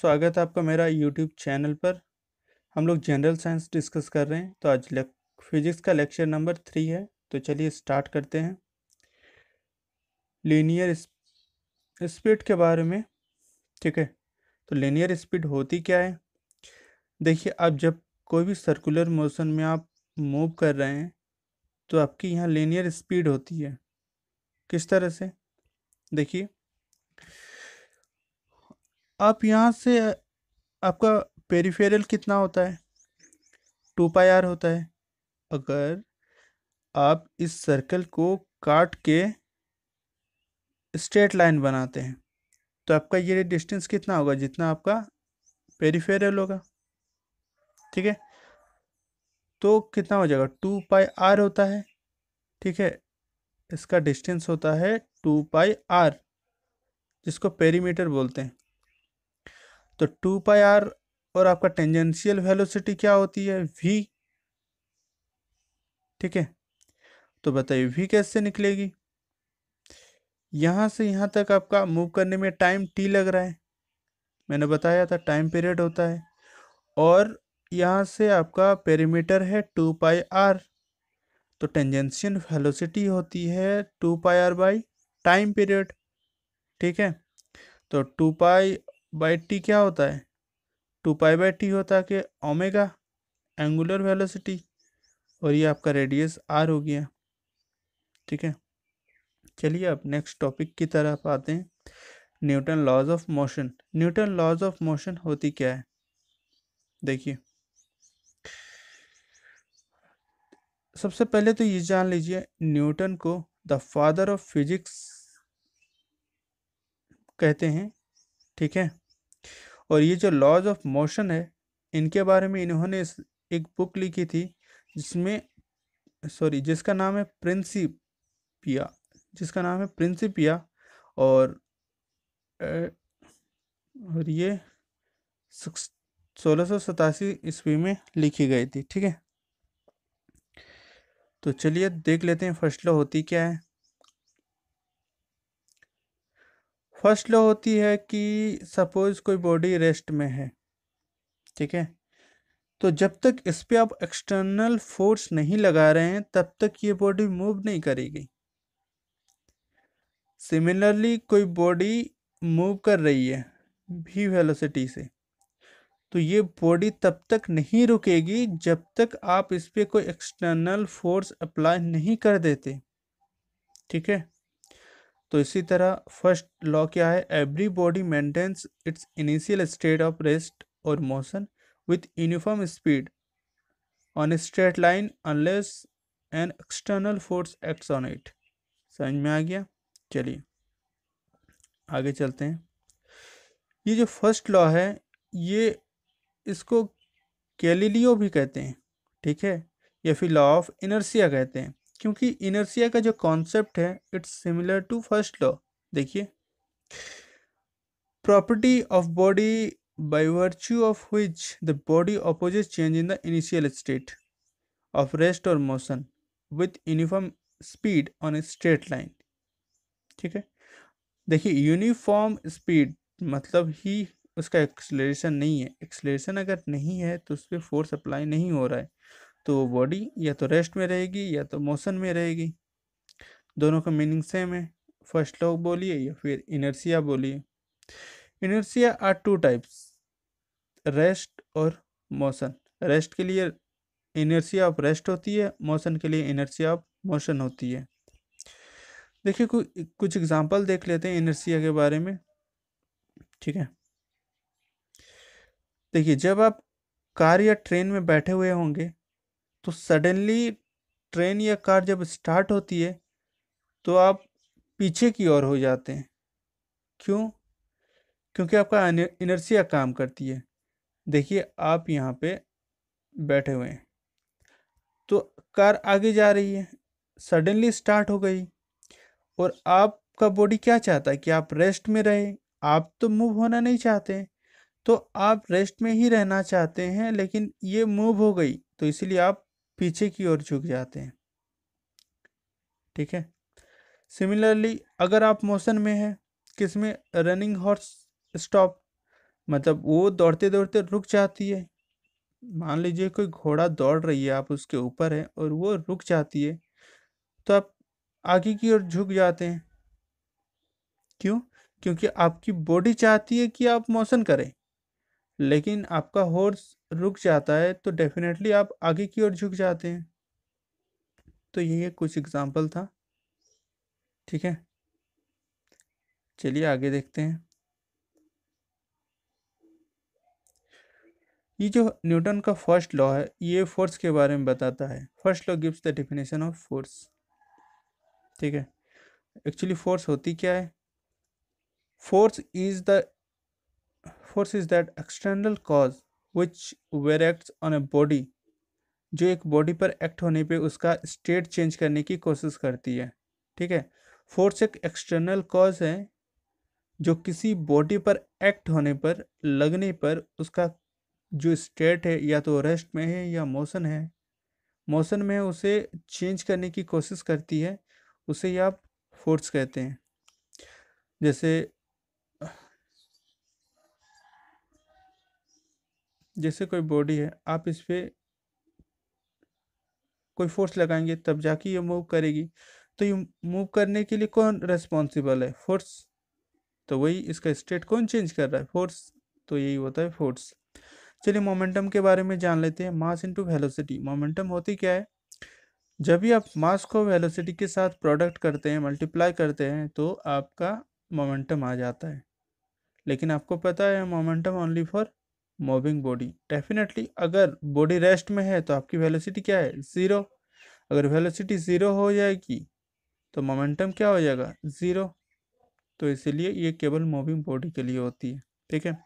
स्वागत है आपका मेरा यूट्यूब चैनल पर हम लोग जनरल साइंस डिस्कस कर रहे हैं तो आज फिजिक्स का लेक्चर नंबर थ्री है तो चलिए स्टार्ट करते हैं लीनियर स्पीड के बारे में ठीक है तो लीनियर स्पीड होती क्या है देखिए आप जब कोई भी सर्कुलर मोशन में आप मूव कर रहे हैं तो आपकी यहाँ लीनियर स्पीड होती है किस तरह से देखिए आप यहाँ से आपका पेरिफेरल कितना होता है टू पाई आर होता है अगर आप इस सर्कल को काट के स्ट्रेट लाइन बनाते हैं तो आपका ये डिस्टेंस कितना होगा जितना आपका पेरिफेरल होगा ठीक है तो कितना हो जाएगा टू पाई आर होता है ठीक है इसका डिस्टेंस होता है टू पाई आर जिसको पेरीमीटर बोलते हैं तो टू पाई आर और आपका टेंजेंशियल वेलोसिटी क्या होती है वी ठीक है तो बताइए वी कैसे निकलेगी यहाँ से यहाँ तक आपका मूव करने में टाइम टी लग रहा है मैंने बताया था टाइम पीरियड होता है और यहाँ से आपका पेरीमीटर है टू पाई आर तो टेंजेंशियल वेलोसिटी होती है two pi r by time period ठीक है तो टू पाई बाई टी क्या होता है टू पाई बाई टी होता है कि ओमेगा एंगुलर वेलोसिटी और ये आपका रेडियस आर हो गया ठीक है चलिए अब नेक्स्ट टॉपिक की तरफ आते हैं Newton laws of motion Newton laws of motion होती क्या है देखिए सबसे पहले तो ये जान लीजिए न्यूटन को द फादर ऑफ फिजिक्स कहते हैं ठीक है और ये जो लॉज ऑफ मोशन है इनके बारे में इन्होंने एक बुक लिखी थी जिसमें सॉरी जिसका नाम है प्रिंसिपिया जिसका नाम है प्रिंसिपिया और और ये सोलह सौ सतासी ईस्वी में लिखी गई थी ठीक है तो चलिए देख लेते हैं फर्स्ट लॉ होती क्या है फर्स्ट लॉ होती है कि सपोज कोई बॉडी रेस्ट में है ठीक है तो जब तक इस पर आप एक्सटर्नल फोर्स नहीं लगा रहे हैं तब तक ये बॉडी मूव नहीं करेगी सिमिलरली कोई बॉडी मूव कर रही है भी वेलोसिटी से तो ये बॉडी तब तक नहीं रुकेगी जब तक आप इस पर कोई एक्सटर्नल फोर्स अप्लाई नहीं कर देते ठीक है तो इसी तरह फर्स्ट लॉ क्या है every body maintains its initial state of rest और motion with uniform speed on straight line unless an external force acts on it समझ में आ गया चलिए आगे चलते हैं ये जो फर्स्ट लॉ है ये इसको कैलिलियो भी कहते हैं ठीक है या फिर लॉ ऑफ इनर्सिया कहते हैं क्योंकि इनर्सिया का जो कॉन्सेप्ट है it's similar to first law देखिए property of body by virtue of which the body opposite change in the initial state of rest और motion with uniform speed on a straight line ठीक है देखिए uniform speed मतलब ही उसका acceleration नहीं है acceleration अगर नहीं है तो उस पर फोर्स अप्लाई नहीं हो रहा है तो वो बॉडी या तो रेस्ट में रहेगी या तो मोशन में रहेगी दोनों का मीनिंग सेम है फर्स्ट लॉ बोलिए या फिर इनर्सिया बोलिए inertia are two types rest और मोशन रेस्ट के लिए इनर्सिया ऑफ रेस्ट होती है मोशन के लिए इनर्सिया ऑफ मोशन होती है देखिए कुछ एग्जांपल देख लेते हैं इनर्सिया के बारे में ठीक है देखिए जब आप कार या ट्रेन में बैठे हुए होंगे तो सडनली ट्रेन या कार जब स्टार्ट होती है तो आप पीछे की ओर हो जाते हैं क्यों क्योंकि आपका इनर्सिया काम करती है देखिए आप यहाँ पे बैठे हुए हैं तो कार आगे जा रही है सडनली स्टार्ट हो गई और आपका बॉडी क्या चाहता है कि आप रेस्ट में रहे आप तो मूव होना नहीं चाहते तो आप रेस्ट में ही रहना चाहते हैं लेकिन ये मूव हो गई तो इसलिए आप पीछे की ओर झुक जाते हैं ठीक है सिमिलरली अगर आप मोशन में हैं किसमें रनिंग हॉर्स स्टॉप मतलब वो दौड़ते दौड़ते रुक जाती है मान लीजिए कोई घोड़ा दौड़ रही है आप उसके ऊपर हैं और वो रुक जाती है तो आप आगे की ओर झुक जाते हैं क्यों क्योंकि आपकी बॉडी चाहती है कि आप मोशन करें लेकिन आपका हॉर्स रुक जाता है तो डेफिनेटली आप आगे की ओर झुक जाते हैं तो ये कुछ एग्जाम्पल था ठीक है चलिए आगे देखते हैं ये जो न्यूटन का फर्स्ट लॉ है ये फोर्स के बारे में बताता है first law gives the definition of force ठीक है एक्चुअली फोर्स होती क्या है force is the force is that external cause which were acts on a body जो एक बॉडी पर एक्ट होने पे उसका स्टेट चेंज करने की कोशिश करती है ठीक है फोर्स एक एक्सटर्नल कॉज है जो किसी बॉडी पर एक्ट होने पर लगने पर उसका जो स्टेट है या तो रेस्ट में है या मोशन है मोशन में उसे चेंज करने की कोशिश करती है उसे आप फोर्स कहते हैं जैसे जैसे कोई बॉडी है आप इस पर कोई फोर्स लगाएंगे तब जाके ये मूव करेगी तो ये मूव करने के लिए कौन रेस्पॉन्सिबल है फोर्स तो वही इसका स्टेट कौन चेंज कर रहा है फोर्स तो यही होता है फोर्स चलिए मोमेंटम के बारे में जान लेते हैं मास इंटू वेलोसिटी मोमेंटम होती क्या है जब भी आप मास को वेलोसिटी के साथ प्रोडक्ट करते हैं मल्टीप्लाई करते हैं तो आपका मोमेंटम आ जाता है लेकिन आपको पता है momentum only for moving body definitely अगर बॉडी रेस्ट में है तो आपकी वेलोसिटी क्या है ज़ीरो अगर वेलोसिटी ज़ीरो हो जाएगी तो मोमेंटम क्या हो जाएगा ज़ीरो तो इसीलिए ये केवल मूविंग बॉडी के लिए होती है ठीक है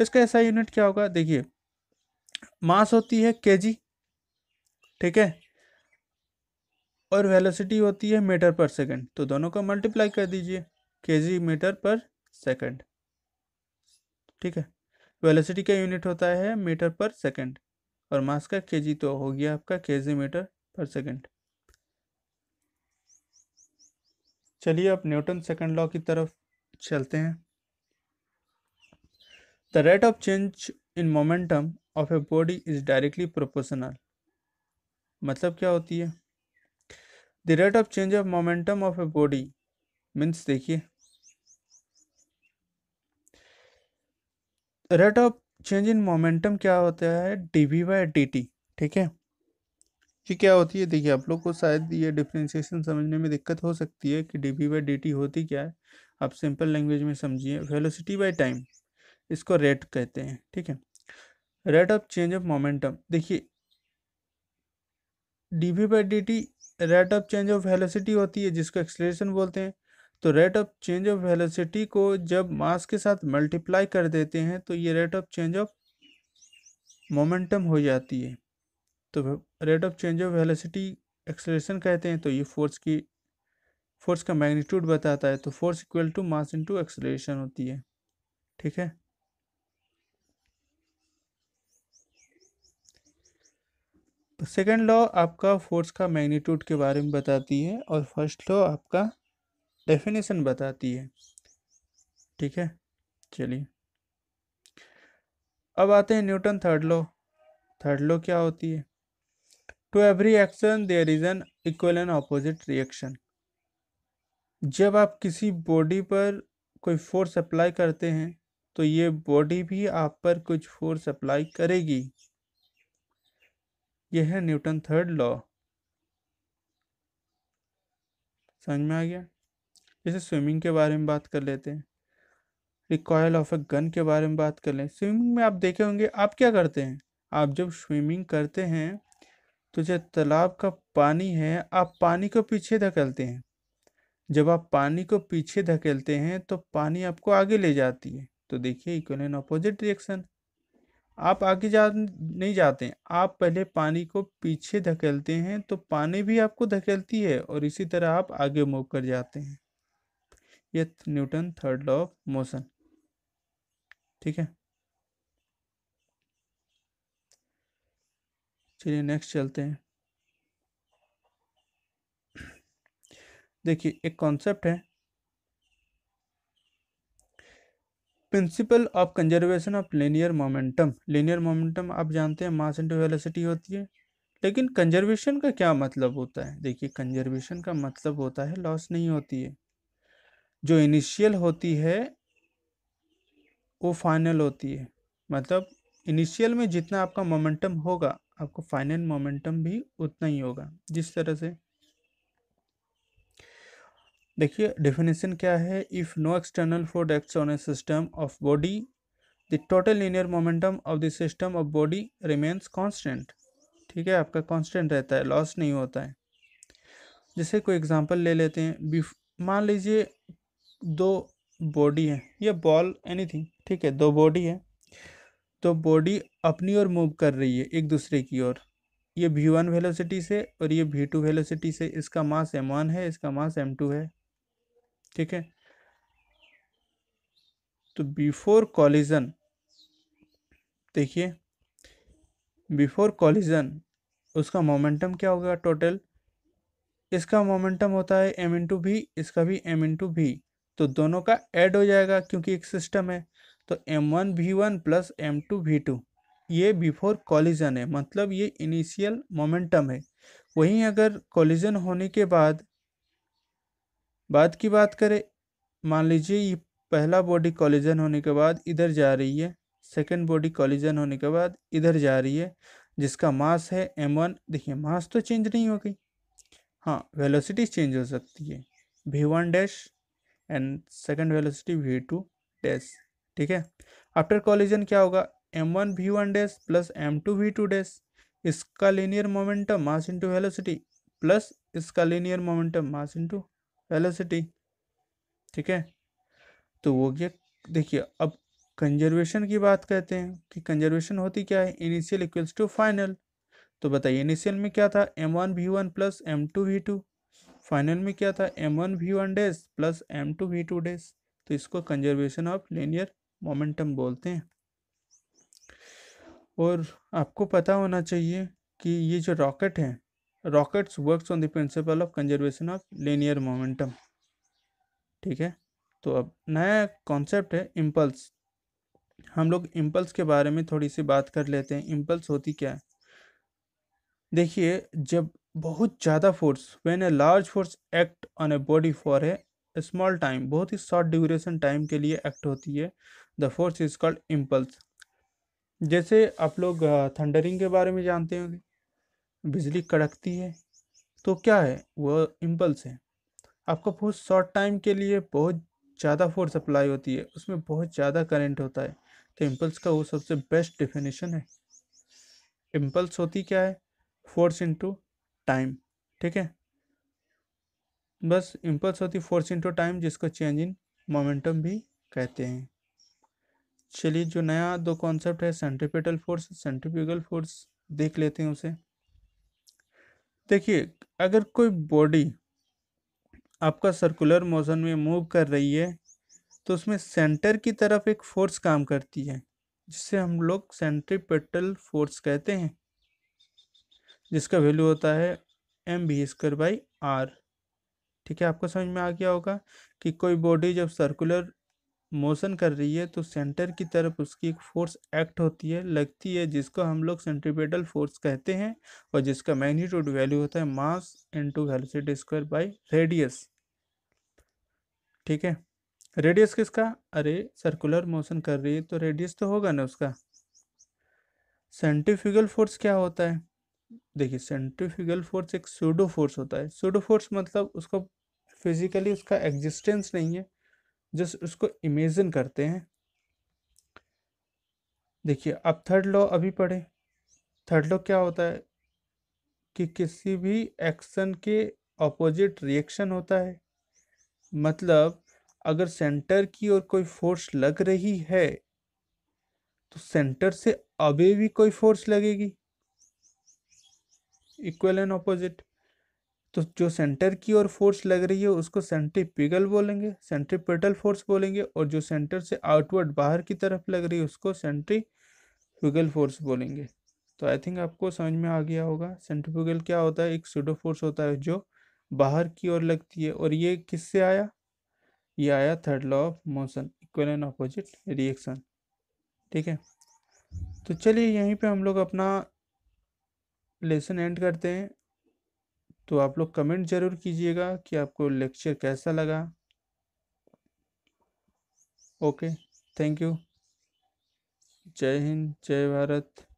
इसका ऐसा यूनिट क्या होगा देखिए मास होती है के ठीक है और वेलोसिटी होती है मीटर पर सेकंड तो दोनों को मल्टीप्लाई कर दीजिए के मीटर पर सेकंड ठीक है वेलोसिटी का यूनिट होता है मीटर पर सेकंड और मास का केजी तो हो गया आपका केजी मीटर पर सेकंड चलिए अब न्यूटन सेकंड लॉ की तरफ चलते हैं the rate of change in momentum of a body is directly proportional मतलब क्या होती है the rate of change of momentum of a body means देखिए rate of change in momentum क्या होता है d v by d t ठीक है ये क्या होती है देखिए आप लोग को शायद ये डिफ्रेंशिएशन समझने में दिक्कत हो सकती है कि d v by d t होती क्या है आप सिंपल लैंग्वेज में समझिए वेलोसिटी बाई टाइम इसको रेट कहते हैं ठीक है rate of change of momentum देखिए d v by d t rate of change of velocity होती है जिसको एक्सलेशन बोलते हैं तो rate of change of velocity को जब मास के साथ मल्टीप्लाई कर देते हैं तो ये rate of change of momentum हो जाती है तो rate of change of velocity acceleration कहते हैं तो ये फोर्स की फोर्स का मैग्नीट्यूड बताता है तो force equal to mass into acceleration होती है ठीक है सेकेंड तो लॉ आपका फोर्स का मैग्नीट्यूड के बारे में बताती है और फर्स्ट लॉ आपका डेफिनेशन बताती है ठीक है चलिए अब आते हैं Newton third law third law क्या होती है to every action there is an equal and opposite reaction जब आप किसी बॉडी पर कोई फोर्स अप्लाई करते हैं तो ये बॉडी भी आप पर कुछ फोर्स अप्लाई करेगी यह है न्यूटन थर्ड लॉ समझ में आ गया जैसे स्विमिंग के बारे में बात कर लेते हैं रिकॉयल ऑफ ए गन के बारे में बात कर लें स्विमिंग में आप देखे होंगे आप क्या करते हैं आप जब स्विमिंग करते हैं तो जो तालाब का पानी है आप पानी को पीछे धकेलते हैं जब आप पानी को पीछे धकेलते हैं तो पानी आपको आगे ले जाती है तो देखिए इक्वल एंड अपोजिट रिएक्शन आप आगे जा नहीं जाते आप पहले पानी को पीछे धकेलते हैं तो पानी भी आपको धकेलती है और इसी तरह आप आगे मूव कर जाते हैं ये Newton third law of motion ठीक है चलिए नेक्स्ट चलते हैं देखिए एक कॉन्सेप्ट है principle of conservation of linear momentum linear momentum आप जानते हैं मास इंटू वेलोसिटी होती है लेकिन कंजर्वेशन का क्या मतलब होता है देखिए कंजर्वेशन का मतलब होता है लॉस नहीं होती है जो इनिशियल होती है वो फाइनल होती है मतलब इनिशियल में जितना आपका मोमेंटम होगा आपको फाइनल मोमेंटम भी उतना ही होगा जिस तरह से देखिए डेफिनेशन क्या है if no external force acts on a system of body the total linear momentum of the system of body remains constant ठीक है आपका कांस्टेंट रहता है लॉस नहीं होता है जैसे कोई एग्जांपल ले लेते हैं मान लीजिए दो बॉडी है या बॉल एनीथिंग ठीक है दो बॉडी है तो बॉडी अपनी ओर मूव कर रही है एक दूसरे की ओर ये वी वन वेलोसिटी से और ये वी टू वेलोसिटी से इसका मास एम वन है इसका मास एम टू है ठीक है तो बिफोर कॉलिजन देखिए बिफोर कॉलिजन उसका मोमेंटम क्या होगा टोटल इसका मोमेंटम होता है एम इंटू भी इसका भी एम इंटू भी तो दोनों का ऐड हो जाएगा क्योंकि एक सिस्टम है तो m one v one plus m two v two ये बिफोर कॉलिजन है मतलब ये इनिशियल मोमेंटम है वहीं अगर कॉलिजन होने के बाद बाद की बात करें मान लीजिए ये पहला बॉडी कॉलिजन होने के बाद इधर जा रही है सेकेंड बॉडी कॉलिजन होने के बाद इधर जा रही है जिसका मास है एम वन देखिए मास तो चेंज नहीं हो गई हाँ वेलोसिटी चेंज हो सकती है v one dash and second velocity v two dash ठीक है आफ्टर कॉलिजन क्या होगा m one v one dash plus m two v two dash इसका linear momentum mass into velocity plus इसका linear momentum mass into velocity ठीक है तो वो क्या देखिए अब कंजर्वेशन की बात कहते हैं कि कंजर्वेशन होती क्या है इनिशियल इक्वल्स टू फाइनल तो बताइए इनिशियल में क्या था m one v one plus m two v two final में क्या था m one v one dash plus m two v two dash तो इसको कंजर्वेशन ऑफ लेनियर मोमेंटम बोलते हैं और आपको पता होना चाहिए कि ये जो रॉकेट है rockets works on the principle of conservation of linear momentum ठीक है तो अब नया कॉन्सेप्ट है इम्पल्स हम लोग इम्पल्स के बारे में थोड़ी सी बात कर लेते हैं इम्पल्स होती क्या है देखिए जब बहुत ज़्यादा force when a large force act on a body for a small time बहुत ही शॉर्ट ड्यूरेशन टाइम के लिए एक्ट होती है the force is called impulse जैसे आप लोग थंडरिंग के बारे में जानते होंगे बिजली कड़कती है तो क्या है वह इम्पल्स है आपको बहुत शॉर्ट टाइम के लिए बहुत ज़्यादा फोर्स अप्लाई होती है उसमें बहुत ज़्यादा करंट होता है तो इम्पल्स का वो सबसे बेस्ट डिफिनेशन है इम्पल्स होती क्या है फोर्स इंटू टाइम ठीक है बस इम्पल्स होती फोर्स इंटू टाइम जिसको चेंज इन मोमेंटम भी कहते हैं चलिए जो नया दो कॉन्सेप्ट है सेंट्रिपेटल फोर्स सेंट्रिपिकल फोर्स देख लेते हैं उसे देखिए अगर कोई बॉडी आपका सर्कुलर मोशन में मूव कर रही है तो उसमें सेंटर की तरफ एक फोर्स काम करती है जिसे हम लोग सेंट्रीपेटल फोर्स कहते हैं जिसका वैल्यू होता है m b square by r ठीक है आपको समझ में आ गया होगा कि कोई बॉडी जब सर्कुलर मोशन कर रही है तो सेंटर की तरफ उसकी एक फोर्स एक्ट होती है लगती है जिसको हम लोग सेंट्रीपेटल फोर्स कहते हैं और जिसका मैग्नीट्यूड वैल्यू होता है mass into velocity square by radius ठीक है रेडियस किसका अरे सर्कुलर मोशन कर रही है तो रेडियस तो होगा ना उसका सेंट्रीफ्यूगल फोर्स क्या होता है देखिए सेंट्रीफ्यूगल फोर्स एक सूडो फोर्स होता है सूडो फोर्स मतलब उसको फिजिकली उसका एग्जिस्टेंस नहीं है जस्ट उसको इमेजिन करते हैं देखिए अब थर्ड लॉ अभी पढ़े थर्ड लॉ क्या होता है कि किसी भी एक्शन के ऑपोजिट रिएक्शन होता है मतलब अगर सेंटर की ओर कोई फोर्स लग रही है तो सेंटर से अभी भी कोई फोर्स लगेगी इक्वल एंड ऑपोजिट तो जो सेंटर की ओर फोर्स लग रही है उसको सेंट्रीपिगल बोलेंगे सेंट्रीपेटल फोर्स बोलेंगे और जो सेंटर से आउटवर्ड बाहर की तरफ लग रही है उसको सेंट्रीपिगल फोर्स बोलेंगे तो आई थिंक आपको समझ में आ गया होगा सेंट्रीपिगल क्या होता है एक सूडो फोर्स होता है जो बाहर की ओर लगती है और ये किससे आया ये आया third law of motion equal and opposite reaction ठीक है तो चलिए यहीं पे हम लोग अपना लेसन एंड करते हैं तो आप लोग कमेंट ज़रूर कीजिएगा कि आपको लेक्चर कैसा लगा ओके थैंक यू जय हिंद जय भारत